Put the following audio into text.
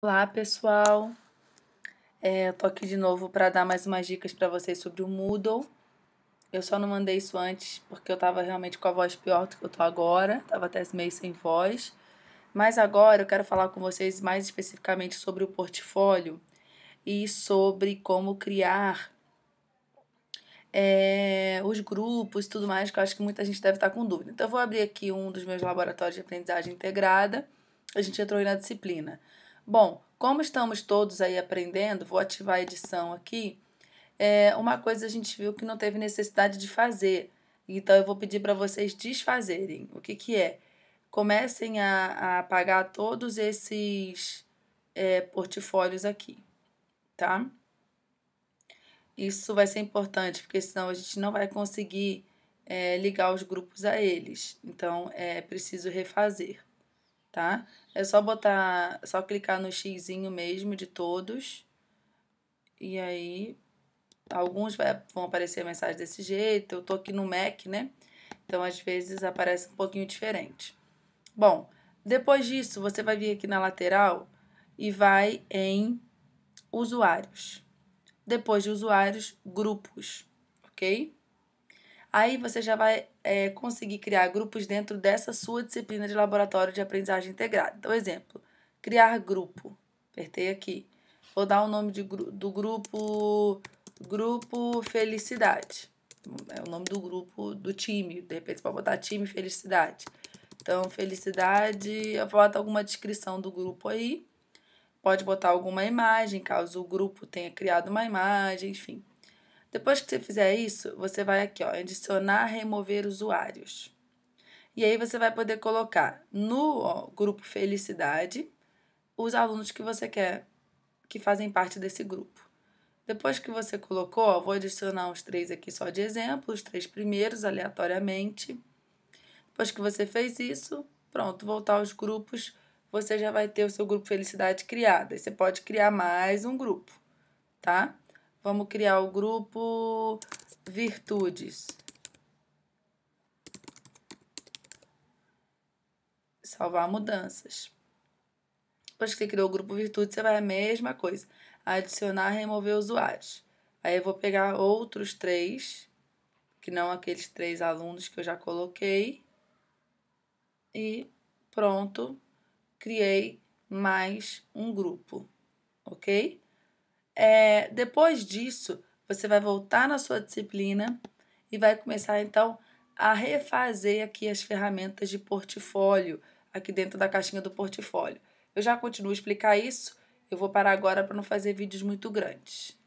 Olá, pessoal. É, tô aqui de novo para dar mais umas dicas para vocês sobre o Moodle. Eu só não mandei isso antes porque eu tava realmente com a voz pior do que eu tô agora, tava até meio sem voz. Mas agora eu quero falar com vocês mais especificamente sobre o portfólio e sobre como criar é, os grupos e tudo mais, que eu acho que muita gente deve estar tá com dúvida. Então, eu vou abrir aqui um dos meus laboratórios de aprendizagem integrada. A gente entrou aí na disciplina. Bom, como estamos todos aí aprendendo, vou ativar a edição aqui. É, uma coisa a gente viu que não teve necessidade de fazer, então eu vou pedir para vocês desfazerem. O que, que é? Comecem a, a apagar todos esses é, portfólios aqui, tá? Isso vai ser importante, porque senão a gente não vai conseguir é, ligar os grupos a eles. Então, é preciso refazer tá? É só botar, só clicar no xizinho mesmo de todos. E aí, alguns vai, vão aparecer mensagem desse jeito. Eu tô aqui no Mac, né? Então, às vezes aparece um pouquinho diferente. Bom, depois disso, você vai vir aqui na lateral e vai em usuários. Depois de usuários, grupos, ok? Aí você já vai é, conseguir criar grupos dentro dessa sua disciplina de laboratório de aprendizagem integrada. Então, exemplo, criar grupo. Apertei aqui. Vou dar o nome de, do grupo Grupo Felicidade. É o nome do grupo do time. De repente, você pode botar time Felicidade. Então, felicidade, bota alguma descrição do grupo aí. Pode botar alguma imagem, caso o grupo tenha criado uma imagem, enfim. Depois que você fizer isso, você vai aqui ó, adicionar, remover usuários. E aí você vai poder colocar no ó, grupo felicidade os alunos que você quer que fazem parte desse grupo. Depois que você colocou, ó, vou adicionar os três aqui só de exemplo, os três primeiros aleatoriamente. Depois que você fez isso, pronto, voltar aos grupos, você já vai ter o seu grupo felicidade criado. E você pode criar mais um grupo, tá? Vamos criar o grupo Virtudes. Salvar mudanças. Depois que você criou o grupo Virtudes, você vai a mesma coisa. Adicionar, remover usuários. Aí eu vou pegar outros três, que não aqueles três alunos que eu já coloquei. E pronto, criei mais um grupo, ok? É, depois disso, você vai voltar na sua disciplina e vai começar então a refazer aqui as ferramentas de portfólio, aqui dentro da caixinha do portfólio. Eu já continuo a explicar isso, eu vou parar agora para não fazer vídeos muito grandes.